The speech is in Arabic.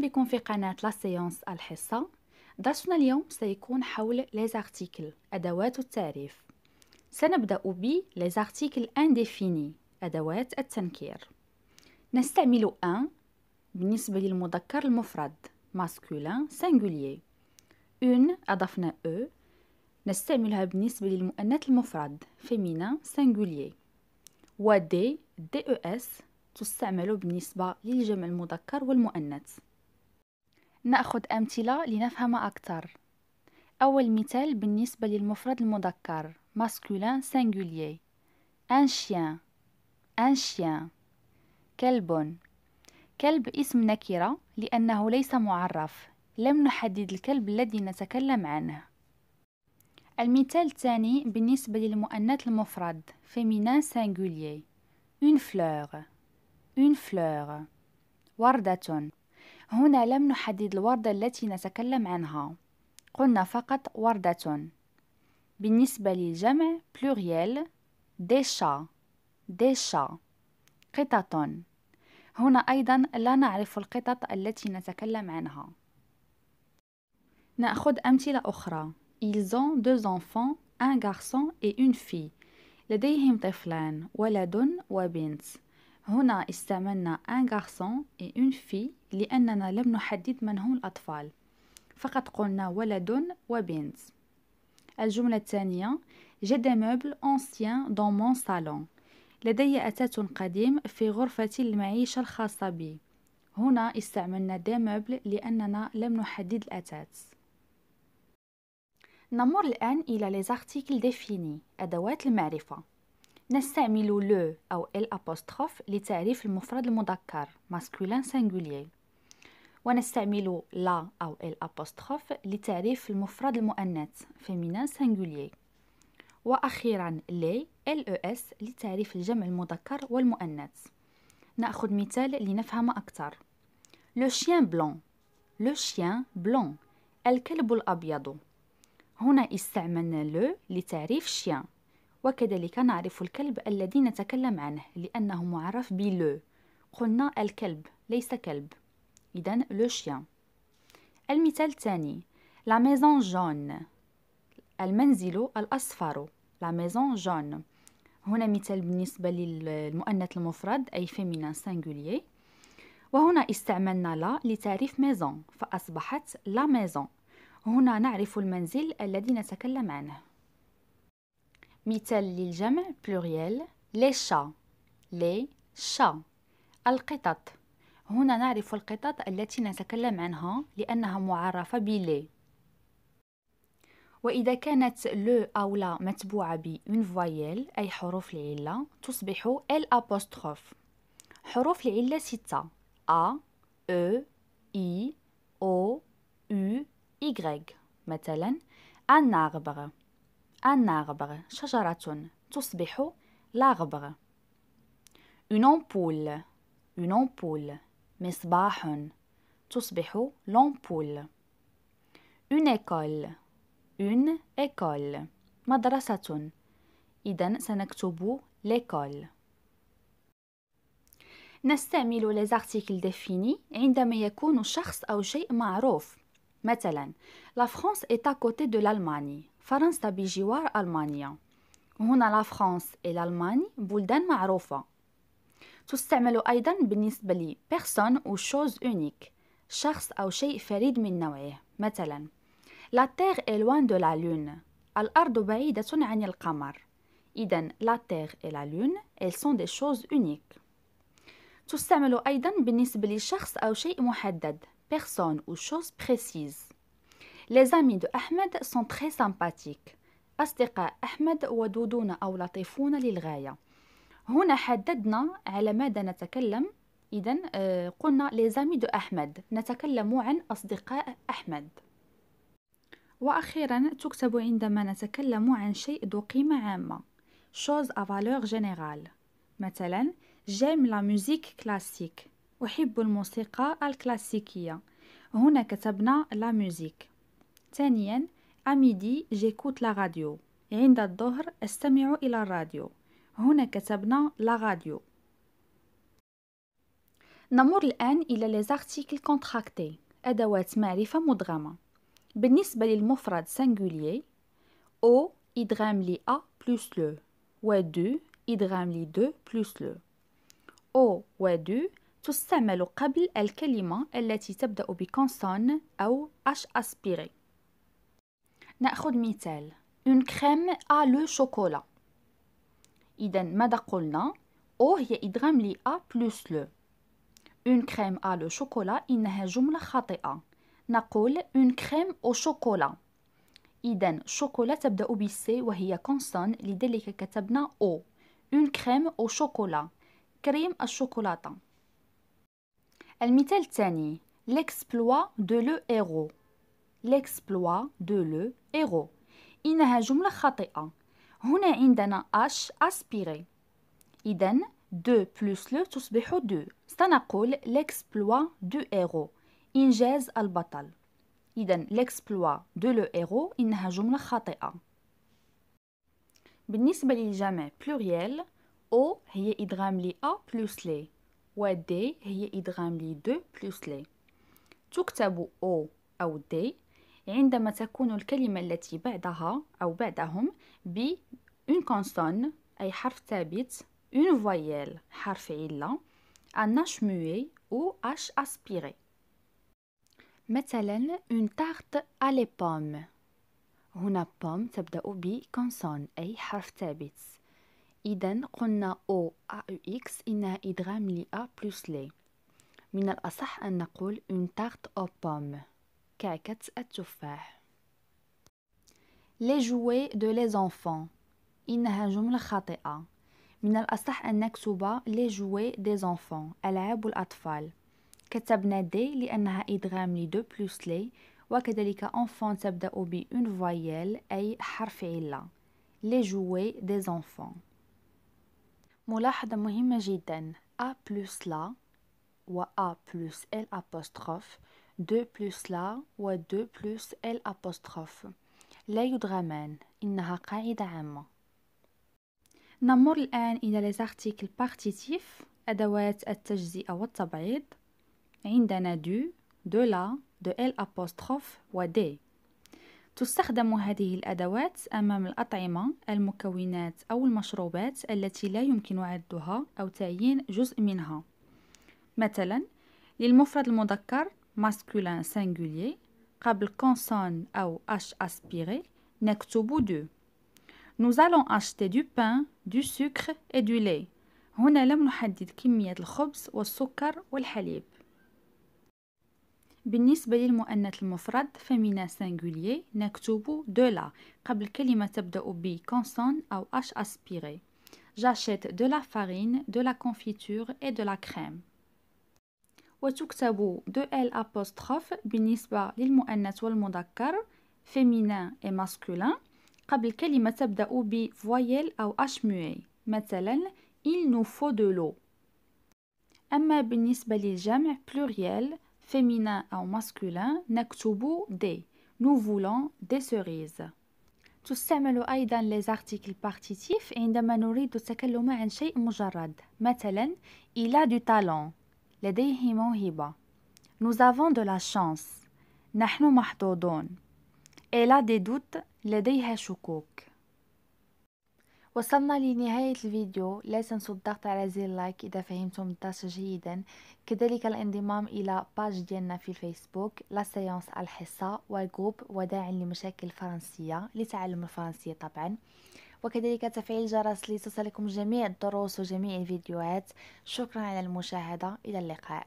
بكم في قناة لا سيونس الحصة درسنا اليوم سيكون حول ليزارتيكل أدوات التعريف سنبدأ ب ليزارتيكل انديفيني أدوات التنكير نستعمل أن بالنسبة للمذكر المفرد ماسكولين سنغولي اون أضفنا او نستعملها بالنسبة للمؤنث المفرد فيمينا سنغولي ودي دي او اس تستعمل بالنسبة للجمع المذكر والمؤنث نأخذ أمثلة لنفهم أكثر أول مثال بالنسبة للمفرد المذكر masculin singulier un chien un chien كلب كلب اسم نكرة لأنه ليس معرف لم نحدد الكلب الذي نتكلم عنه المثال الثاني بالنسبة للمؤنث المفرد féminin singulier une fleur une fleur وردة هنا لم نحدد الوردة التي نتكلم عنها قلنا فقط وردة بالنسبة للجمع pluriel ديشا ديشا des قطط هنا أيضا لا نعرف القطط التي نتكلم عنها نأخذ أمثلة أخرى Ils ont deux enfants, un garçon et une fille. لديهم طفلان ولد وبنت هنا استعملنا ان غارسون اي اون في لأننا لم نحدد من هم الأطفال فقط قلنا ولد وبنت الجملة الثانية جد موبل أنسيان دون مون صالون لدي أتات قديم في غرفة المعيشة الخاصة بي هنا استعملنا دي موبل لأننا لم نحدد الأتات نمر الآن إلى زارتيكل ديفيني أدوات المعرفة نستعمل لو أو ال أبوستروف لتعريف المفرد المذكر ماسكولين سنجوليير ونستعمل لا أو ال أبوستروف لتعريف المفرد المؤنث فيمينان سنجوليير وأخيرا لي ال اس e، لتعريف الجمع المذكر والمؤنث نأخذ مثال لنفهم أكثر لو شيان بلون لو شيان بلون الكلب الأبيض هنا استعملنا لو لتعريف شيان وكذلك نعرف الكلب الذي نتكلم عنه لأنه معرف بلو قلنا الكلب ليس كلب إذا لو شيان المثال الثاني لا ميزون جون المنزل الأصفر لا ميزون جون هنا مثال بالنسبة للمؤنث المفرد أي فيمينان سانغوليي وهنا استعملنا لا لتعريف ميزون فأصبحت لا ميزون هنا نعرف المنزل الذي نتكلم عنه مثال للجمع بلوريال لي شا لي شا القطط هنا نعرف القطط التي نتكلم عنها لأنها معرفة بلي وإذا كانت لو أو لا متبوعة ب فويل أي حروف العلة تصبح ال أبوستروف حروف العلة ستة أ أو إي أو أو Y مثلا un arbre un arbre شجرة تصبح l'arbre une ampoule une ampoule مصباح تصبح l'ampoule une école une école مدرسة إذا سنكتب l'école نستعمل les articles définis عندما يكون شخص أو شيء معروف مثلا La France est à côté de l'Allemagne فرنسا بجوار ألمانيا وهنا لا فرانس إلى الألماني بلدان معروفة تستعمل أيضا بالنسبة لي بيرسون و شوز اونيك شخص أو شيء فريد من نوعه مثلا لا تيغ est loin de la الأرض بعيدة عن القمر إذا لا تيغ et لون lune elles sont des choses تستعمل أيضا بالنسبة لشخص أو شيء محدد بيرسون أو شوز بريسيز Les amis de Ahmed sont très sympathiques. أصدقاء أحمد ودودون أو لطيفون للغاية هنا حددنا على ماذا نتكلم إذا آه، قلنا amis دو أحمد نتكلم عن أصدقاء أحمد وأخيرا تكتب عندما نتكلم عن شيء ذو قيمة عامة شوز valeur جينيرال مثلا جيم لا موزيك كلاسيك أحب الموسيقى الكلاسيكية هنا كتبنا لا موزيك ثانيا أميدي جيكوت لا راديو عند الظهر استمع إلى الراديو هنا كتبنا لا راديو نمر الآن إلى ليزارتيكل كونتراكتي أدوات معرفة مدغمة بالنسبة للمفرد سنغوليي أو إدغام لي أ بلس لو و دو إدغام لي دو بلس لو أو و دو تستعمل قبل الكلمة التي تبدأ بكونسون أو أش أسبيري نأخذ مثال une crème à le chocolat إذا ماذا قلنا أو هي إدغام لي أ بلس لو une crème à le chocolat إنها جملة خاطئة نقول une crème au chocolat إذا شوكولا تبدأ بالسي وهي كونسون لذلك كتبنا أو une crème au chocolat كريم الشوكولاتة المثال الثاني l'exploit de le héros l'exploit de le héros إنها جملة خاطئة هنا عندنا أش aspiré إذا 2 plus le تصبح 2 سنقول l'exploit du héros إنجاز البطل إذا l'exploit de le héros إنها جملة خاطئة بالنسبة للجمع pluriel O هي إدغام لي A plus لي و D هي إدغام لي 2 plus لي تكتب O أو D عندما تكون الكلمة التي بعدها أو بعدهم ب une consonne أي حرف ثابت une voyelle حرف علة un h muet ou h aspiré مثلا une tarte à les pommes هنا بوم تبدأ ب بكونسون أي حرف ثابت إذا قلنا أو أ إكس إنها إدغام لأ بلس لي من الأصح أن نقول une tarte aux pommes كعكة التفاح les jouets de les enfants إنها جملة خاطئة من الأصح أن نكتب les jouets des enfants ألعاب الأطفال كتبنا دي لأنها إدغام لي دو بلوس لي وكذلك enfant تبدأ اون فويال أي حرف علة les jouets des enfants ملاحظة مهمة جدا A plus la و A plus L apostrophe دو بلس لا و دو بلس ال أبوستروف لا يدغمان إنها قاعدة عامة نمر الآن إلى لزارتيكل بارتيتيف أدوات التجزئة والتبعيض عندنا دو دو لا دو ال أبوستروف و دي تستخدم هذه الأدوات أمام الأطعمة المكونات أو المشروبات التي لا يمكن عدها أو تعيين جزء منها مثلا للمفرد المذكر masculin singulier قبل consonne أو H aspiré نكتب دو Nous allons acheter du pain, du sucre et du lait. هنا لم نحدد كمية الخبز والسكر والحليب بالنسبة للمؤنث المفرد فمينا نكتبو نكتب لا قبل كلمة تبدأ ب كونسون أو أش أسبيري farine, de la confiture et de la crème. وتكتب دو ال ابوستروف بالنسبة للمؤنث والمذكر فيمينان اي ماسكولين قبل كلمة تبدأ ب فويل أو أش موي مثلا il nous faut de l'eau أما بالنسبة للجمع بلوريال féminin أو ماسكولين نكتب دي نو فولون دي سيريز تستعمل أيضا لي زارتيكل بارتيتيف عندما نريد التكلم عن شيء مجرد مثلا il a du talent لديه موهبة. Nous avons de la chance. نحن محظوظون. Elle a des doutes. لديها شكوك. وصلنا لنهاية الفيديو لا تنسوا الضغط على زر لايك إذا فهمتم الدرس جيدا كذلك الانضمام إلى باج ديالنا في الفيسبوك لا سيونس الحصة والجروب وداع لمشاكل الفرنسية لتعلم الفرنسية طبعا وكذلك تفعيل الجرس لتصلكم جميع الدروس وجميع الفيديوهات شكرا على المشاهدة إلى اللقاء